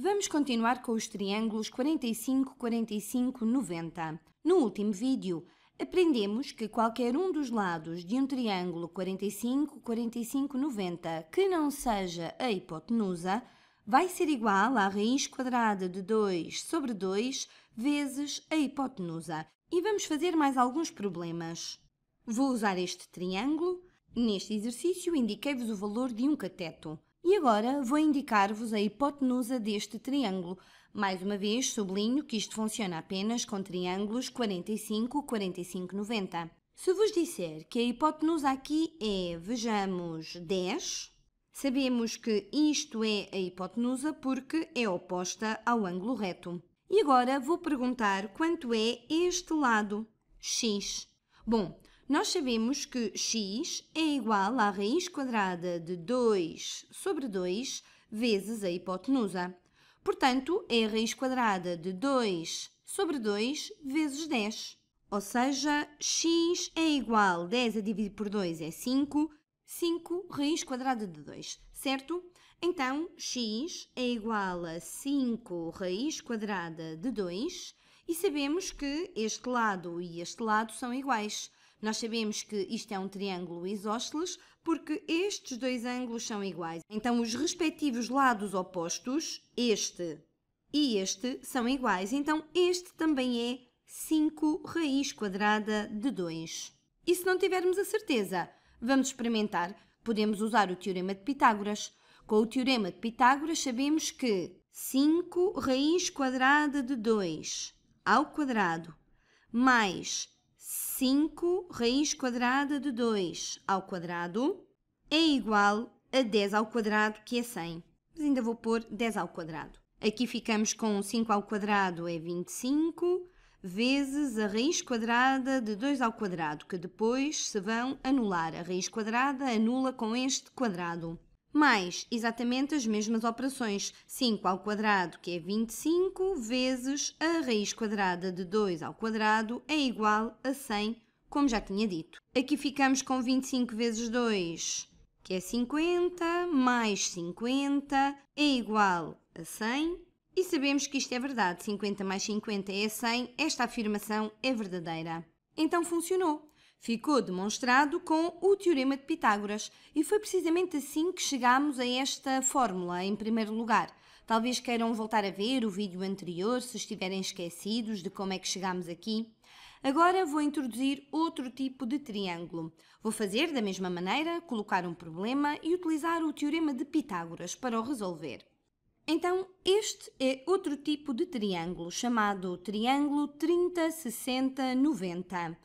Vamos continuar com os triângulos 45, 45, 90. No último vídeo, aprendemos que qualquer um dos lados de um triângulo 45, 45, 90 que não seja a hipotenusa vai ser igual à raiz quadrada de 2 sobre 2 vezes a hipotenusa. E vamos fazer mais alguns problemas. Vou usar este triângulo. Neste exercício, indiquei-vos o valor de um cateto. E agora vou indicar-vos a hipotenusa deste triângulo. Mais uma vez, sublinho que isto funciona apenas com triângulos 45, 45, 90. Se vos disser que a hipotenusa aqui é, vejamos, 10, sabemos que isto é a hipotenusa porque é oposta ao ângulo reto. E agora vou perguntar quanto é este lado, x. Bom, nós sabemos que x é igual à raiz quadrada de 2 sobre 2 vezes a hipotenusa. Portanto, é a raiz quadrada de 2 sobre 2 vezes 10. Ou seja, x é igual a 10 a dividir por 2 é 5, 5 raiz quadrada de 2, certo? Então, x é igual a 5 raiz quadrada de 2 e sabemos que este lado e este lado são iguais. Nós sabemos que isto é um triângulo isósceles porque estes dois ângulos são iguais. Então, os respectivos lados opostos, este e este, são iguais. Então, este também é 5 raiz quadrada de 2. E se não tivermos a certeza, vamos experimentar. Podemos usar o Teorema de Pitágoras. Com o Teorema de Pitágoras, sabemos que 5 raiz quadrada de 2 ao quadrado mais 5 raiz quadrada de 2 ao quadrado é igual a 10 ao quadrado, que é 100. Mas ainda vou pôr 10 ao quadrado. Aqui ficamos com 5 ao quadrado é 25, vezes a raiz quadrada de 2 ao quadrado, que depois se vão anular. A raiz quadrada anula com este quadrado mais exatamente as mesmas operações, 5 ao quadrado, que é 25, vezes a raiz quadrada de 2 ao quadrado é igual a 100, como já tinha dito. Aqui ficamos com 25 vezes 2, que é 50, mais 50 é igual a 100, e sabemos que isto é verdade, 50 mais 50 é 100, esta afirmação é verdadeira. Então funcionou. Ficou demonstrado com o Teorema de Pitágoras e foi precisamente assim que chegámos a esta fórmula, em primeiro lugar. Talvez queiram voltar a ver o vídeo anterior se estiverem esquecidos de como é que chegámos aqui. Agora vou introduzir outro tipo de triângulo. Vou fazer da mesma maneira, colocar um problema e utilizar o Teorema de Pitágoras para o resolver. Então, este é outro tipo de triângulo, chamado triângulo 30-60-90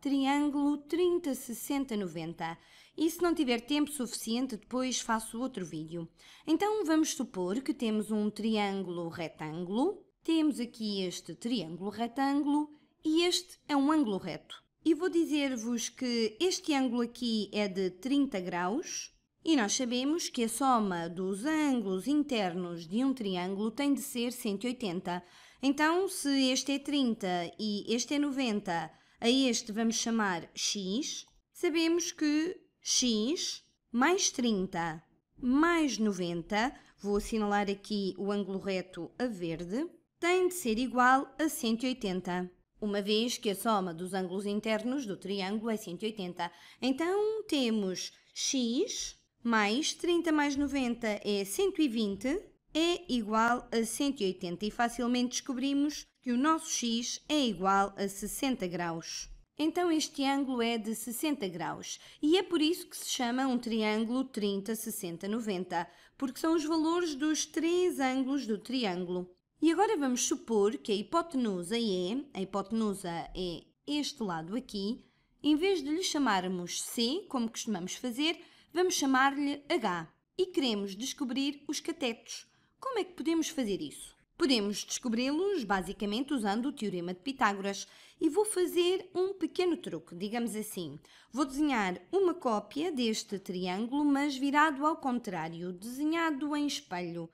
triângulo 30 60 90 e se não tiver tempo suficiente depois faço outro vídeo. Então vamos supor que temos um triângulo retângulo, temos aqui este triângulo retângulo e este é um ângulo reto. E vou dizer-vos que este ângulo aqui é de 30 graus e nós sabemos que a soma dos ângulos internos de um triângulo tem de ser 180. Então, se este é 30 e este é 90 a este vamos chamar x. Sabemos que x mais 30 mais 90, vou assinalar aqui o ângulo reto a verde, tem de ser igual a 180, uma vez que a soma dos ângulos internos do triângulo é 180. Então temos x mais 30 mais 90 é 120, é igual a 180 e facilmente descobrimos que o nosso x é igual a 60 graus. Então este ângulo é de 60 graus e é por isso que se chama um triângulo 30, 60, 90, porque são os valores dos três ângulos do triângulo. E agora vamos supor que a hipotenusa é, a hipotenusa é este lado aqui, em vez de lhe chamarmos C, como costumamos fazer, vamos chamar-lhe H. E queremos descobrir os catetos. Como é que podemos fazer isso? Podemos descobri-los basicamente usando o Teorema de Pitágoras e vou fazer um pequeno truque, digamos assim. Vou desenhar uma cópia deste triângulo, mas virado ao contrário, desenhado em espelho.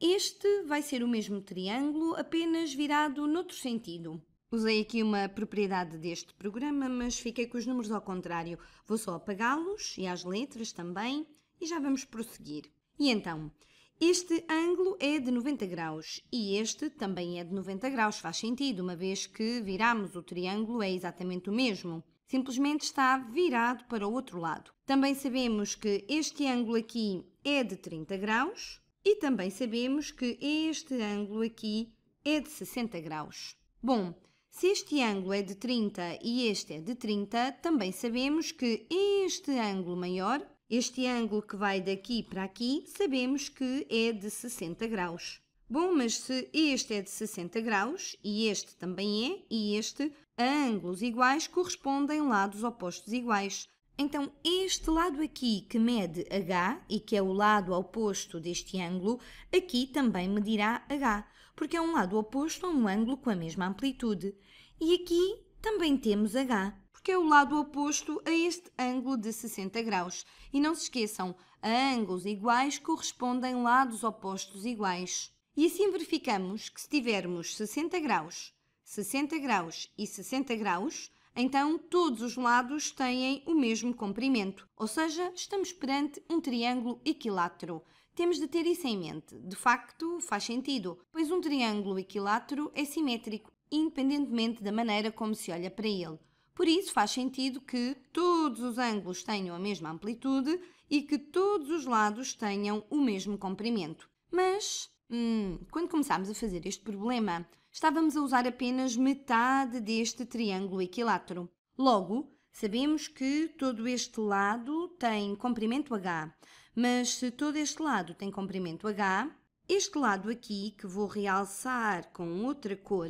Este vai ser o mesmo triângulo, apenas virado noutro sentido. Usei aqui uma propriedade deste programa, mas fiquei com os números ao contrário. Vou só apagá-los e as letras também e já vamos prosseguir. E então, este ângulo é de 90 graus e este também é de 90 graus, faz sentido, uma vez que viramos o triângulo é exatamente o mesmo. Simplesmente está virado para o outro lado. Também sabemos que este ângulo aqui é de 30 graus e também sabemos que este ângulo aqui é de 60 graus. Bom, se este ângulo é de 30 e este é de 30, também sabemos que este ângulo maior este ângulo que vai daqui para aqui, sabemos que é de 60 graus. Bom, mas se este é de 60 graus, e este também é, e este, a ângulos iguais correspondem lados opostos iguais. Então, este lado aqui que mede H e que é o lado oposto deste ângulo, aqui também medirá H, porque é um lado oposto a um ângulo com a mesma amplitude. E aqui também temos H porque é o lado oposto a este ângulo de 60 graus. E não se esqueçam, a ângulos iguais correspondem lados opostos iguais. E assim verificamos que se tivermos 60 graus, 60 graus e 60 graus, então todos os lados têm o mesmo comprimento, ou seja, estamos perante um triângulo equilátero. Temos de ter isso em mente. De facto, faz sentido, pois um triângulo equilátero é simétrico, independentemente da maneira como se olha para ele. Por isso, faz sentido que todos os ângulos tenham a mesma amplitude e que todos os lados tenham o mesmo comprimento. Mas, hum, quando começámos a fazer este problema, estávamos a usar apenas metade deste triângulo equilátero. Logo, sabemos que todo este lado tem comprimento h, mas se todo este lado tem comprimento h, este lado aqui, que vou realçar com outra cor,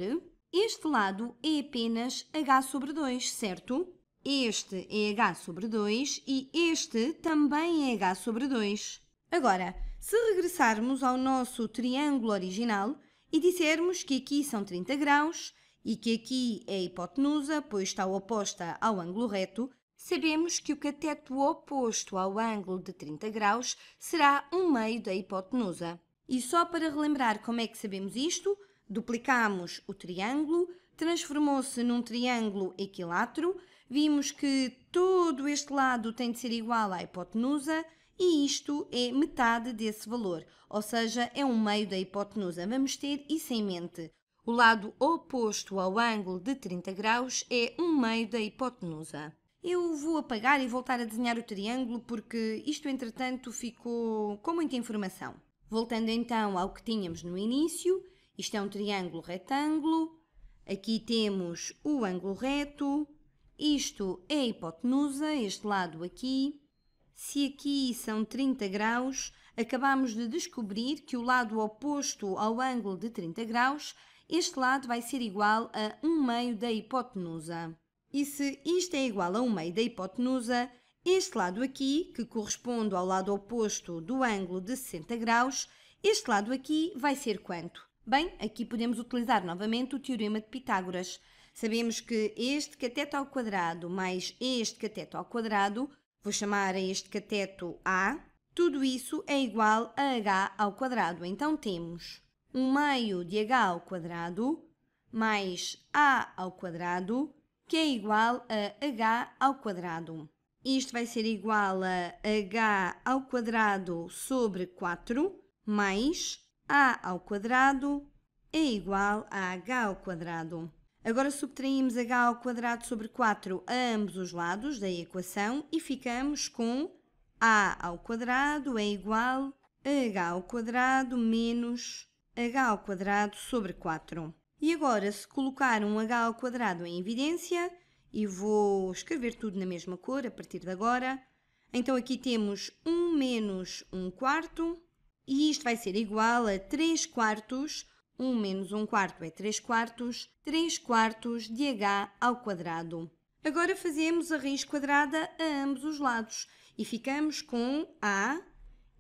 este lado é apenas h sobre 2, certo? Este é h sobre 2 e este também é h sobre 2. Agora, se regressarmos ao nosso triângulo original e dissermos que aqui são 30 graus e que aqui é a hipotenusa, pois está oposta ao ângulo reto, sabemos que o cateto oposto ao ângulo de 30 graus será um meio da hipotenusa. E só para relembrar como é que sabemos isto, Duplicamos o triângulo, transformou-se num triângulo equilátero, vimos que todo este lado tem de ser igual à hipotenusa e isto é metade desse valor, ou seja, é um meio da hipotenusa. Vamos ter isso em mente. O lado oposto ao ângulo de 30 graus é um meio da hipotenusa. Eu vou apagar e voltar a desenhar o triângulo porque isto, entretanto, ficou com muita informação. Voltando então ao que tínhamos no início, isto é um triângulo retângulo. Aqui temos o ângulo reto. Isto é a hipotenusa, este lado aqui. Se aqui são 30 graus, acabamos de descobrir que o lado oposto ao ângulo de 30 graus, este lado vai ser igual a 1 meio da hipotenusa. E se isto é igual a 1 meio da hipotenusa, este lado aqui, que corresponde ao lado oposto do ângulo de 60 graus, este lado aqui vai ser quanto? Bem, aqui podemos utilizar novamente o Teorema de Pitágoras. Sabemos que este cateto ao quadrado mais este cateto ao quadrado, vou chamar a este cateto A, tudo isso é igual a h ao quadrado. Então temos 1 meio de h ao quadrado mais a ao quadrado, que é igual a h ao quadrado. Isto vai ser igual a h ao quadrado sobre 4 mais a ao quadrado é igual a h ao quadrado. Agora subtraímos h ao quadrado sobre 4 a ambos os lados da equação e ficamos com a ao quadrado é igual a h ao quadrado menos h ao quadrado sobre 4. E agora, se colocar um h ao quadrado em evidência, e vou escrever tudo na mesma cor a partir de agora, então aqui temos 1 menos 1 quarto, e isto vai ser igual a 3 quartos, 1 menos 1 quarto é 3 quartos, 3 quartos de h ao quadrado. Agora fazemos a raiz quadrada a ambos os lados e ficamos com a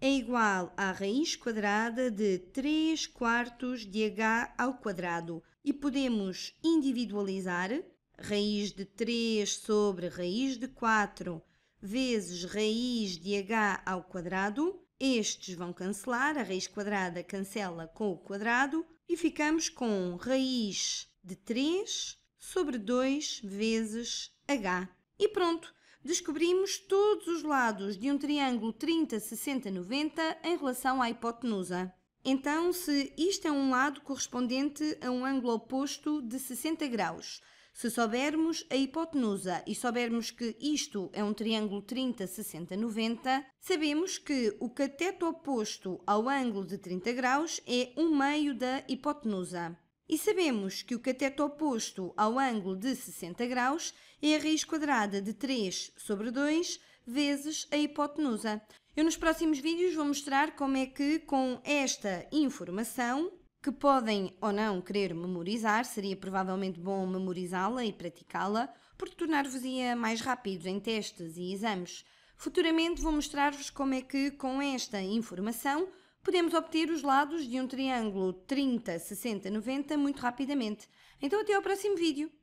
é igual à raiz quadrada de 3 quartos de h ao quadrado e podemos individualizar raiz de 3 sobre raiz de 4 vezes raiz de h ao quadrado estes vão cancelar, a raiz quadrada cancela com o quadrado e ficamos com raiz de 3 sobre 2 vezes h. E pronto, descobrimos todos os lados de um triângulo 30, 60, 90 em relação à hipotenusa. Então, se isto é um lado correspondente a um ângulo oposto de 60 graus, se soubermos a hipotenusa e soubermos que isto é um triângulo 30, 60, 90, sabemos que o cateto oposto ao ângulo de 30 graus é 1 meio da hipotenusa. E sabemos que o cateto oposto ao ângulo de 60 graus é a raiz quadrada de 3 sobre 2 vezes a hipotenusa. Eu nos próximos vídeos vou mostrar como é que, com esta informação, que podem ou não querer memorizar, seria provavelmente bom memorizá-la e praticá-la, porque tornar-vos-ia mais rápidos em testes e exames. Futuramente vou mostrar-vos como é que, com esta informação, podemos obter os lados de um triângulo 30, 60, 90 muito rapidamente. Então até ao próximo vídeo!